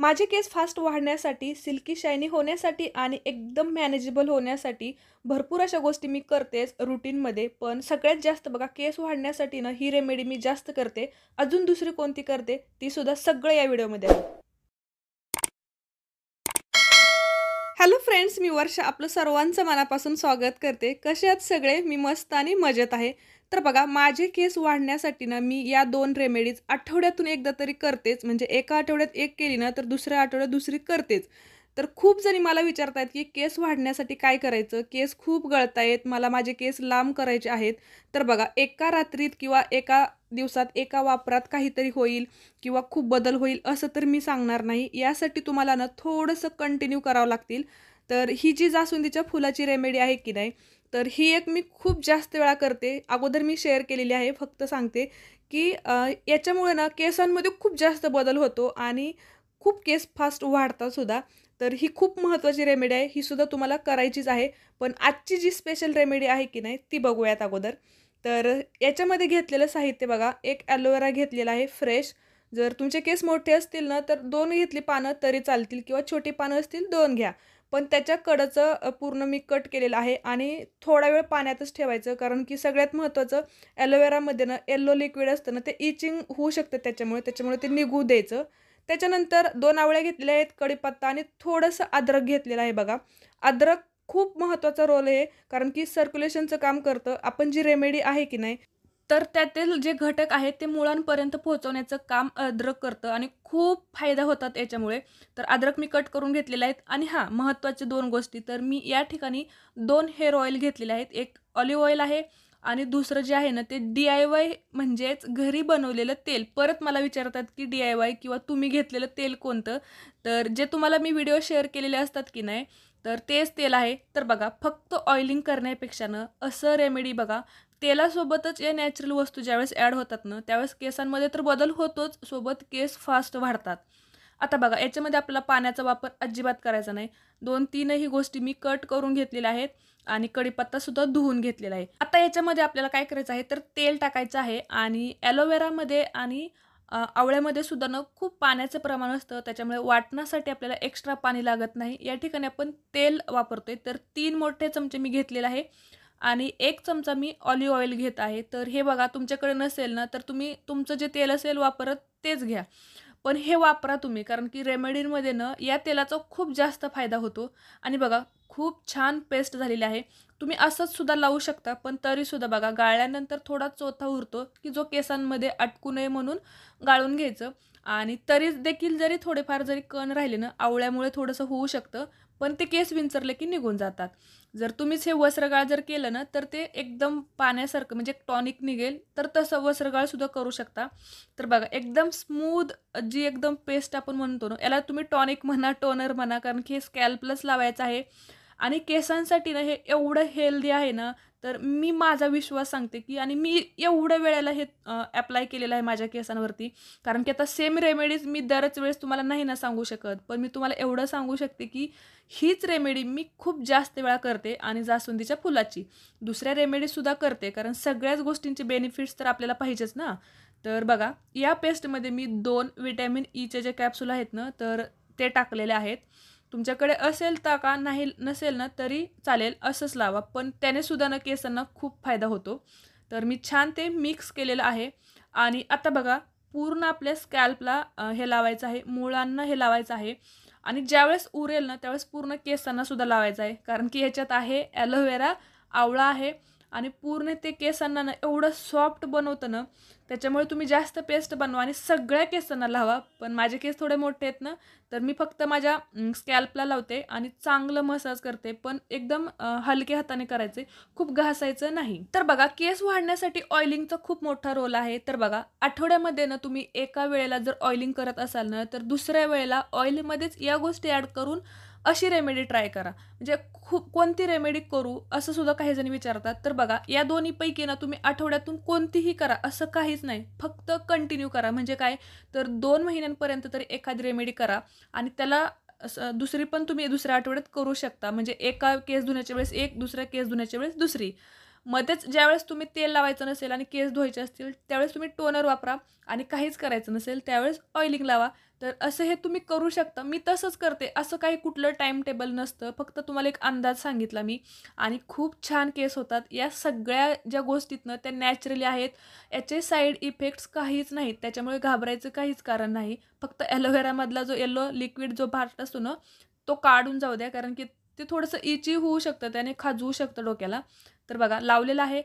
माझे केस फास्ट वाढण्यासाठी सिल्की शायनी होण्यासाठी आणि एकदम मॅनेजेबल होण्यासाठी भरपूर अशा गोष्टी मी करतेच रुटीनमध्ये पण सगळ्यात जास्त बघा केस वाढण्यासाठी ना ही रेमेडी मी जास्त करते अजून दुसरी कोणती करते तीसुद्धा सगळं या व्हिडिओमध्ये आहे हॅलो फ्रेंड्स मी वर्षा आपलं सर्वांचं मनापासून स्वागत करते कसे आहेत सगळे मी मस्त आणि मजेत आहे तर बघा माझे केस वाढण्यासाठी ना मी या दोन रेमेडीज आठवड्यातून एकदा तरी करतेच म्हणजे एका आठवड्यात एक केली ना तर दुसऱ्या आठवड्यात दुसरी करतेच तर खूप जणी मला आहेत की केस वाढण्यासाठी काय करायचं केस खूप गळतायत मला माझे केस लांब करायचे आहेत तर बघा एका रात्रीत किंवा एका दिवसात एका वापरात काहीतरी होईल किंवा खूप बदल होईल असं तर मी सांगणार नाही यासाठी तुम्हाला ना थोडंसं कंटिन्यू करावं लागतील तर ही जी जासुंदीच्या फुलाची रेमेडी आहे की नाही तर ही एक मी खूप जास्त वेळा करते अगोदर मी शेअर केलेली आहे फक्त सांगते की याच्यामुळे ना केसांमध्ये खूप जास्त बदल होतो आणि खूप केस फास्ट वाढतात सुद्धा तर ही खूप महत्त्वाची रेमेडी आहे ही सुद्धा तुम्हाला करायचीच आहे पण आजची जी स्पेशल रेमेडी आहे की नाही ती बघूयात अगोदर तर याच्यामध्ये घेतलेलं साहित्य बघा एक ॲलोवेरा घेतलेला आहे फ्रेश जर तुमचे केस मोठे असतील ना तर दोन घेतली पानं तरी चालतील किंवा छोटी पानं असतील दोन घ्या पण त्याच्या कडचं पूर्ण मी कट केलेलं आहे आणि थोडा वेळ पाण्यातच ठेवायचं कारण की सगळ्यात महत्त्वाचं ॲलोवेरामध्ये ना येल्लो लिक्विड असतं ना ते इचिंग होऊ शकतं त्याच्यामुळे त्याच्यामुळे ते निघू द्यायचं त्याच्यानंतर दोन आवळ्या घेतलेल्या आहेत कडीपत्ता आणि थोडंसं अद्रक घेतलेलं आहे बघा अद्रक खूप महत्त्वाचा रोल आहे कारण की सर्क्युलेशनचं काम करतं आपण जी रेमेडी आहे की नाही तर त्यातील जे घटक आहेत ते मुळांपर्यंत पोहोचवण्याचं काम अद्रक करतं आणि खूप फायदा होतात याच्यामुळे तर अद्रक मी कट करून घेतलेले आहेत आणि हां महत्त्वाच्या दोन गोष्टी तर मी या ठिकाणी दोन हेअर ऑइल घेतलेले आहेत एक ऑलिव्ह ऑइल आहे आणि दुसरं जे आहे ना ते डी आय वाय म्हणजेच घरी बनवलेलं तेल परत मला विचारतात की डी आय वाय किंवा तुम्ही घेतलेलं तेल कोणतं तर जे तुम्हाला मी व्हिडिओ शेअर केलेले असतात की नाही तर तेच तेल आहे तर बघा फक्त ऑइलिंग करण्यापेक्षानं असं रेमेडी बघा तेलासोबतच या नॅचरल वस्तू ज्यावेळेस ॲड होतात ना त्यावेळेस केसांमध्ये तर बदल होतोच सोबत केस फास्ट वाढतात आता बघा याच्यामध्ये आपल्याला पाण्याचा वापर अजिबात करायचा नाही दोन तीनही गोष्टी मी कट करून घेतलेल्या आहेत आणि कडीपत्तासुद्धा धुवून घेतलेला आहे आता याच्यामध्ये आपल्याला काय करायचं आहे तर तेल टाकायचं आहे आणि ॲलोवेरामध्ये आणि आवळ्यामध्ये सुद्धा ना खूप पाण्याचं प्रमाण असतं त्याच्यामुळे वाटण्यासाठी आपल्याला एक्स्ट्रा पाणी लागत नाही या ठिकाणी आपण तेल वापरतोय तर तीन मोठे चमचे मी घेतलेले आहे आणि एक चमचा मी ऑलिव्ह ऑइल घेत आहे तर हे बघा तुमच्याकडे नसेल ना तर तुम्ही तुमचं जे तेल असेल वापरत तेच घ्या पण हे वापरा तुम्ही कारण की रेमेडीमध्ये न या तेलाचा खूप जास्त फायदा होतो आणि बघा खूप छान पेस्ट झालेली आहे तुम्ही असंचसुद्धा सुद्धा लावू शकता पण तरीसुद्धा बघा गाळल्यानंतर थोडा चोथा उरतो की जो केसांमध्ये अटकू नये म्हणून गाळून घ्यायचं आणि तरी देखील जरी थोडेफार जरी कण राहिले ना आवळ्यामुळे थोडंसं होऊ शकतं पण ते केस विंचरले की निघून जातात जर तुम्हीच हे वस्त्रगाळ जर केलं ना तर ते एकदम पाण्यासारखं म्हणजे टॉनिक निघेल तर तसं सुद्धा करू शकता तर बघा एकदम स्मूद जी एकदम पेस्ट आपण म्हणतो ना याला तुम्ही टॉनिक म्हणा टोनर म्हणा कारण की हे प्लस लावायचं आहे आणि केसांसाठी ना हे एवढं हेल्दी आहे ना तर मी माझा विश्वास सांगते की आणि मी एवढ्या वेळेला हे ॲप्लाय केलेलं आहे माझ्या केसांवरती कारण की आता सेम रेमेडीज मी दरच वेळेस तुम्हाला नाही ना सांगू शकत पण मी तुम्हाला एवढं सांगू शकते की हीच रेमेडी मी खूप जास्त वेळा करते आणि जास्वंदीच्या फुलाची दुसऱ्या रेमेडीजसुद्धा करते कारण सगळ्याच गोष्टींचे बेनिफिट्स तर आपल्याला पाहिजेच ना तर बघा या पेस्टमध्ये मी दोन विटॅमिन ईचे e जे कॅप्सूल आहेत ना तर ते टाकलेले आहेत तुमच्याकडे असेल तर का नाही नसेल ना तरी चालेल असंच लावा पण त्याने सुद्धा ना केसांना खूप फायदा होतो तर मी छान ते मिक्स केलेलं आहे आणि आता बघा पूर्ण आपल्या स्कॅल्पला हे लावायचं आहे मुळांना हे लावायचं आहे आणि ज्यावेळेस उरेल ना त्यावेळेस पूर्ण केसांना सुद्धा लावायचं आहे कारण की ह्याच्यात आहे ॲलोवेरा आवळा आहे आणि पूर्ण ते केसांना ना एवढं सॉफ्ट बनवतं ना त्याच्यामुळे तुम्ही जास्त पेस्ट बनवा आणि सगळ्या केसांना लावा पण माझे केस थोडे मोठे आहेत ना तर मी फक्त माझ्या स्कॅल्पला लावते आणि चांगलं मसाज करते पण एकदम हलक्या हाताने करायचे खूप घासायचं नाही तर बघा केस वाढण्यासाठी ऑइलिंगचा खूप मोठा रोल आहे तर बघा आठवड्यामध्ये ना तुम्ही एका वेळेला जर ऑइलिंग करत असाल ना तर दुसऱ्या वेळेला ऑइलमध्येच या गोष्टी ॲड करून अशी रेमेडी ट्राय करा म्हणजे खूप कोणती रेमेडी करू असं सुद्धा काही जण विचारतात तर बघा या दोन्हीपैकी ना तुम्ही आठवड्यातून कोणतीही करा असं काहीच नाही फक्त कंटिन्यू करा म्हणजे काय तर दोन महिन्यांपर्यंत तरी एखादी रेमेडी करा आणि त्याला दुसरी पण तुम्ही दुसऱ्या आठवड्यात करू शकता म्हणजे एका केस धुण्याच्या वेळेस एक दुसऱ्या केस धुण्याच्या वेळेस दुसरी मध्येच ज्यावेळेस तुम्ही तेल लावायचं नसेल आणि केस धुवायचे असतील त्यावेळेस तुम्ही टोनर वापरा आणि काहीच करायचं नसेल त्यावेळेस ऑइलिंग लावा तर असं हे तुम्ही करू शकता मी तसंच करते असं काही कुठलं टाईम टेबल नसतं फक्त तुम्हाला एक अंदाज सांगितला मी आणि खूप छान केस होतात या सगळ्या ज्या गोष्टीतनं त्या नॅचरली आहेत याचे साईड इफेक्ट्स काहीच नाहीत त्याच्यामुळे घाबरायचं काहीच कारण नाही फक्त ॲलोव्हेरामधला जो येलो लिक्विड जो भार्ट असतो ना तो काढून जाऊ द्या कारण की ते थोडंसं इची होऊ शकतं त्याने खाजवू शकतं डोक्याला तर बघा लावलेलं आहे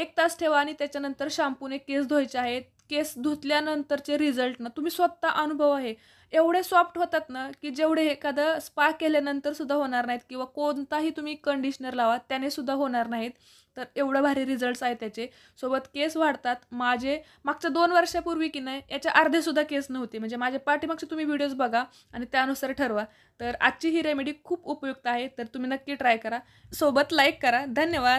एक तास ठेवा आणि त्याच्यानंतर शॅम्पूने केस धुवायचे आहेत केस धुतल्यानंतरचे रिझल्ट ना तुम्ही स्वतः अनुभव आहे एवढे सॉफ्ट होतात ना की जेवढे एखादं स्पा केल्यानंतर सुद्धा होणार नाहीत किंवा कोणताही तुम्ही कंडिशनर लावा त्याने सुद्धा होणार नाहीत तर एवढं भारी रिझल्ट्स आहेत त्याचे सोबत केस वाढतात माझे मागच्या दोन वर्षापूर्वी की नाही याच्या अर्धेसुद्धा केस नव्हते म्हणजे माझ्या पाठीमागचे तुम्ही व्हिडिओज बघा आणि त्यानुसार ठरवा तर आजची ही रेमेडी खूप उपयुक्त आहे तर तुम्ही नक्की ट्राय करा सोबत लाईक करा धन्यवाद